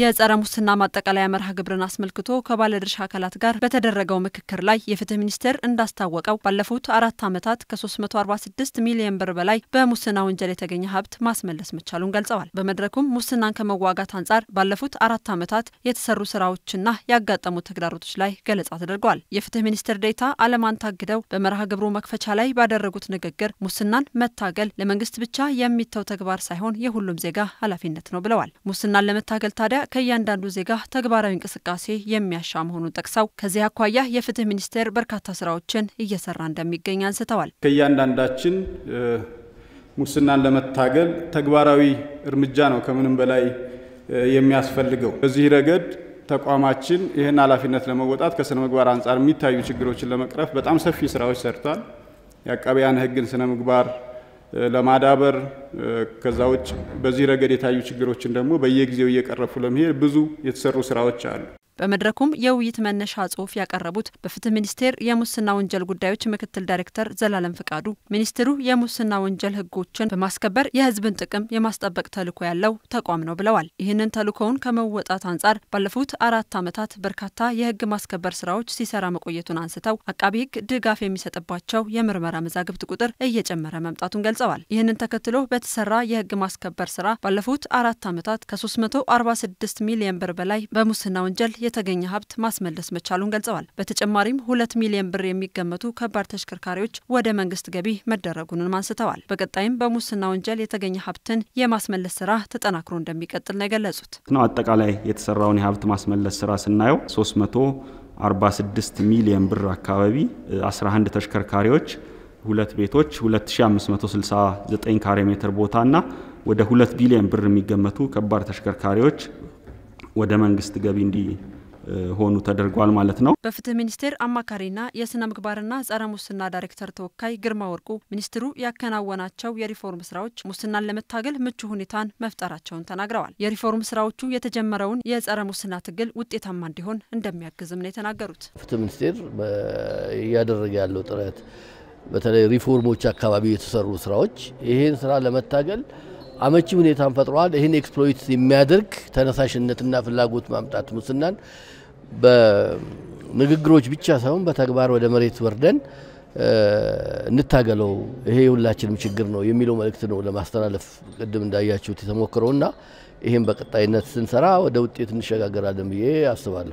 የጸረ ሙስና ማጠቃለያ መርሃ ግብርን አስመልክቶ ከባለድርሻ አካላት ጋር በተደረገው ምክክር ላይ የፍትህ ሚኒስቴር እንዳስታወቀው ባለፉት አራት ዓመታት ከ346 ሚሊዮን ብር በላይ በሙስና ወንጀል የተገኘ ሀብት ማስመለስ መቻሉን ገልጸዋል። በመድረኩም ሙስናን ከመዋጋት አንጻር ባለፉት አራት ዓመታት የተሰሩ ስራዎችና ያጋጠሙ ተግዳሮቶች ላይ ገለጻ ተደርገዋል። የፍትህ ሚኒስቴር ዴታ አለማን ታግደው በመርሃ ግብሩ መክፈቻ ላይ ባደረጉት ንግግር ሙስናን መታገል ለመንግስት ብቻ የሚተው ተግባር ሳይሆን የሁሉም ዜጋ ኃላፊነት ነው ብለዋል። ሙስናን ለመታገል ታዲያ ከእያንዳንዱ ዜጋ ተግባራዊ እንቅስቃሴ የሚያሻ መሆኑን ጠቅሰው ከዚህ አኳያ የፍትህ ሚኒስቴር በርካታ ስራዎችን እየሰራ እንደሚገኝ አንስተዋል። ከእያንዳንዳችን ሙስናን ለመታገል ተግባራዊ እርምጃ ነው ከምንም በላይ የሚያስፈልገው። በዚህ ረገድ ተቋማችን ይህን ኃላፊነት ለመወጣት ከስነ ምግባር አንጻር የሚታዩ ችግሮችን ለመቅረፍ በጣም ሰፊ ስራዎች ሰርቷል። የአቃቢያን ህግን ስነ ምግባር ለማዳበር ከዛ ውጭ በዚህ ረገድ የታዩ ችግሮችን ደግሞ በየጊዜው እየቀረፉ ለመሄድ ብዙ የተሰሩ ስራዎች አሉ። በመድረኩም የውይይት መነሻ ጽሁፍ ያቀረቡት በፍትህ ሚኒስቴር የሙስና ወንጀል ጉዳዮች ምክትል ዳይሬክተር ዘላለም ፍቃዱ ሚኒስትሩ የሙስና ወንጀል ህጎችን በማስከበር የህዝብን ጥቅም የማስጠበቅ ተልዕኮ ያለው ተቋም ነው ብለዋል። ይህንን ተልዕኮውን ከመወጣት አንጻር ባለፉት አራት ዓመታት በርካታ የህግ ማስከበር ስራዎች ሲሰራ መቆየቱን አንስተው አቃቢ ህግ ድጋፍ የሚሰጥባቸው የምርመራ መዛግብት ቁጥር እየጨመረ መምጣቱን ገልጸዋል። ይህንን ተከትሎ በተሰራ የህግ ማስከበር ስራ ባለፉት አራት ዓመታት ከ346 ሚሊየን ብር በላይ በሙስና ወንጀል የተገኘ ሀብት ማስመለስ መቻሉን ገልጸዋል። በተጨማሪም ሁለት ሚሊዮን ብር የሚገመቱ ከባድ ተሽከርካሪዎች ወደ መንግስት ገቢ መደረጉንም አንስተዋል። በቀጣይም በሙስና ወንጀል የተገኘ ሀብትን የማስመለስ ስራ ተጠናክሮ እንደሚቀጥል ነው የገለጹት። ነው አጠቃላይ የተሰራውን የሀብት ማስመለስ ስራ ስናየው 346 ሚሊዮን ብር አካባቢ 11 ተሽከርካሪዎች ሁለት ቤቶች 2569 ካሬ ሜትር ቦታና ወደ ሁለት ቢሊዮን ብር የሚገመቱ ከባድ ተሽከርካሪዎች ወደ መንግስት ገቢ እንዲ ሆኑ ተደርጓል ማለት ነው። በፍትህ ሚኒስቴር አማካሪና የስነ ምግባርና ጸረ ሙስና ዳይሬክተር ተወካይ ግርማ ወርቁ ሚኒስትሩ ያከናወናቸው የሪፎርም ስራዎች ሙስናን ለመታገል ምቹ ሁኔታን መፍጠራቸውን ተናግረዋል። የሪፎርም ስራዎቹ የተጀመረውን የጸረ ሙስና ትግል ውጤታማ እንዲሆን እንደሚያግዝም ነው የተናገሩት። ፍትህ ሚኒስቴር እያደረገ ያለው ጥረት በተለይ ሪፎርሞች አካባቢ የተሰሩ ስራዎች ይህን ስራ ለመታገል አመቺ ሁኔታን ፈጥረዋል። ይህን ኤክስፕሎይት የሚያደርግ ተነሳሽነትና ፍላጎት ማምጣት ሙስናን በንግግሮች ብቻ ሳይሆን በተግባር ወደ መሬት ወርደን እንታገለው፣ ይሄ የሁላችንም ችግር ነው የሚለው መልእክት ነው ለማስተላለፍ ቅድም እንዳያችሁት የተሞክረውና ይህም በቀጣይነት ስንሰራ ወደ ውጤት እንሸጋገራለን ብዬ አስባለሁ።